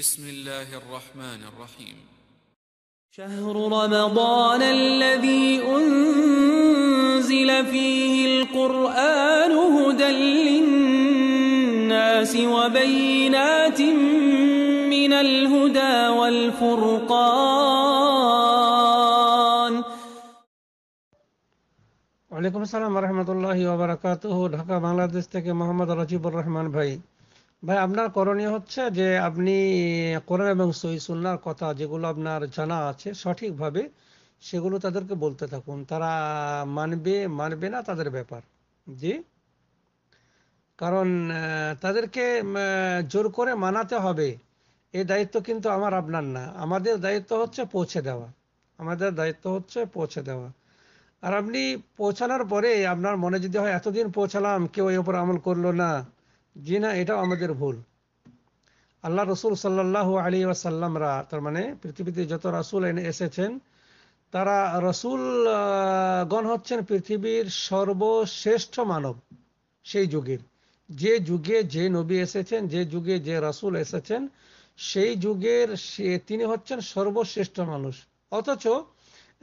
بسم الله الرحمن الرحيم شهر رمضان الذي أنزل فيه القرآن هدى للناس وبينات من الهدى والفرقان وعليكم السلام ورحمة الله وبركاته ঢাকা বাংলাদেশ থেকে محمد رجيب الرحمن ভাই ভাই আপনার করণীয় হচ্ছে যে আপনি কোরআন এবং সহি সুন্নার কথা যেগুলো আপনার জানা আছে সঠিকভাবে সেগুলো তাদেরকে বলতে থাকুন তারা মানবে মানবে না তাদের ব্যাপার জি কারণ তাদেরকে জোর করে মানাতে হবে এই দায়িত্ব কিন্তু আমার আপনার না আমাদের দায়িত্ব হচ্ছে পৌঁছে দেওয়া আমাদের দায়িত্ব হচ্ছে পৌঁছে দেওয়া আর আপনি পৌঁছানোর পরে আপনার মনে যদি হয় এতদিন পৌঁছালাম কেউ এর উপর আমল করলো না যে না এটাও আমাদের ভুল আল্লাহ রসুল সাল্লাহ আলী ওয়াসাল্লামরা তার মানে পৃথিবীতে যত রাসুল এনে এসেছেন তারা রসুল গণ হচ্ছেন পৃথিবীর সর্বশ্রেষ্ঠ মানব সেই যুগের যে যুগে যে নবী এসেছেন যে যুগে যে রাসুল এসেছেন সেই যুগের সে তিনি হচ্ছেন সর্বশ্রেষ্ঠ মানুষ অথচ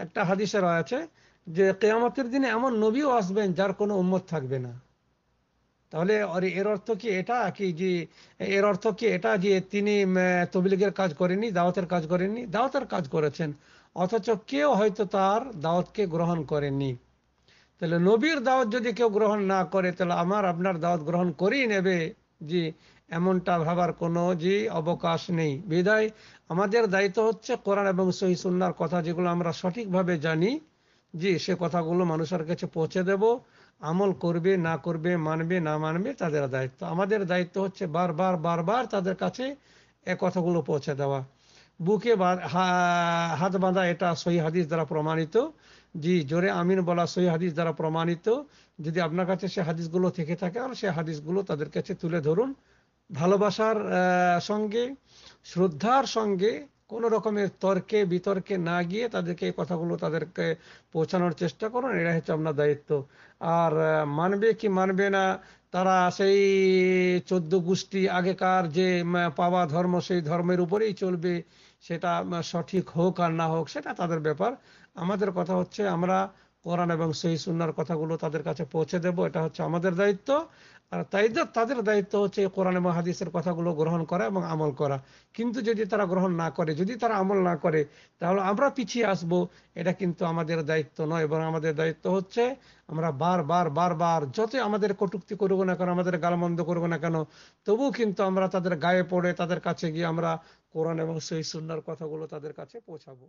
একটা হাদিসের আছে যে কেয়ামতের দিনে এমন নবীও আসবেন যার কোনো উন্মত থাকবে না তাহলে এর অর্থ কি এটা কি যে এর অর্থ কি এটা যে তিনি তবলিগের কাজ করেনি দাওয়াতের কাজ করেনি দাওয়াতের কাজ করেছেন অথচ কেউ হয়তো তার দাওয়াতকে গ্রহণ করেনি তাহলে নবীর দাওয়াত যদি কেউ গ্রহণ না করে তাহলে আমার আপনার দাওয়াত গ্রহণ করেই নেবে যে এমনটা ভাবার কোনো যে অবকাশ নেই বিদায় আমাদের দায়িত্ব হচ্ছে কোরআন এবং সহি সুন্নার কথা যেগুলো আমরা সঠিকভাবে জানি জি সে কথাগুলো মানুষের কাছে পৌঁছে দেব আমল করবে না করবে মানবে না মানবে তাদের দায়িত্ব আমাদের দায়িত্ব হচ্ছে বারবার বারবার তাদের কাছে এ কথাগুলো পৌঁছে দেওয়া বুকে হাত বাঁধা এটা সহি হাদিস দ্বারা প্রমাণিত জি জোরে আমিন বলা সহি হাদিস দ্বারা প্রমাণিত যদি আপনার কাছে সে হাদিসগুলো থেকে থাকে আর সে হাদিসগুলো তাদের কাছে তুলে ধরুন ভালোবাসার সঙ্গে শ্রদ্ধার সঙ্গে কোনো রকমের তর্কে বিতর্কে না গিয়ে তাদেরকে এই কথাগুলো তাদেরকে পৌঁছানোর চেষ্টা করুন এটা হচ্ছে আপনার দায়িত্ব আর মানবে কি মানবে না তারা সেই চোদ্দ গোষ্ঠী আগেকার যে পাওয়া ধর্ম সেই ধর্মের উপরেই চলবে সেটা সঠিক হোক আর না হোক সেটা তাদের ব্যাপার আমাদের কথা হচ্ছে আমরা কোরআন এবং সেই সুন্নার কথাগুলো তাদের কাছে পৌঁছে দেব এটা হচ্ছে আমাদের দায়িত্ব আর তাই তাদের দায়িত্ব হচ্ছে কোরআন এবং হাদিসের কথাগুলো গ্রহণ করা এবং আমল করা কিন্তু যদি তারা গ্রহণ না করে যদি তারা আমল না করে তাহলে আমরা পিছিয়ে আসব এটা কিন্তু আমাদের দায়িত্ব নয় এবং আমাদের দায়িত্ব হচ্ছে আমরা বারবার বারবার যতই আমাদের কটুক্তি করবো না কেন আমাদের গালমন্দ করবো না কেন তবু কিন্তু আমরা তাদের গায়ে পড়ে তাদের কাছে গিয়ে আমরা কোরআন এবং সেই সুন্নার কথাগুলো তাদের কাছে পৌঁছাবো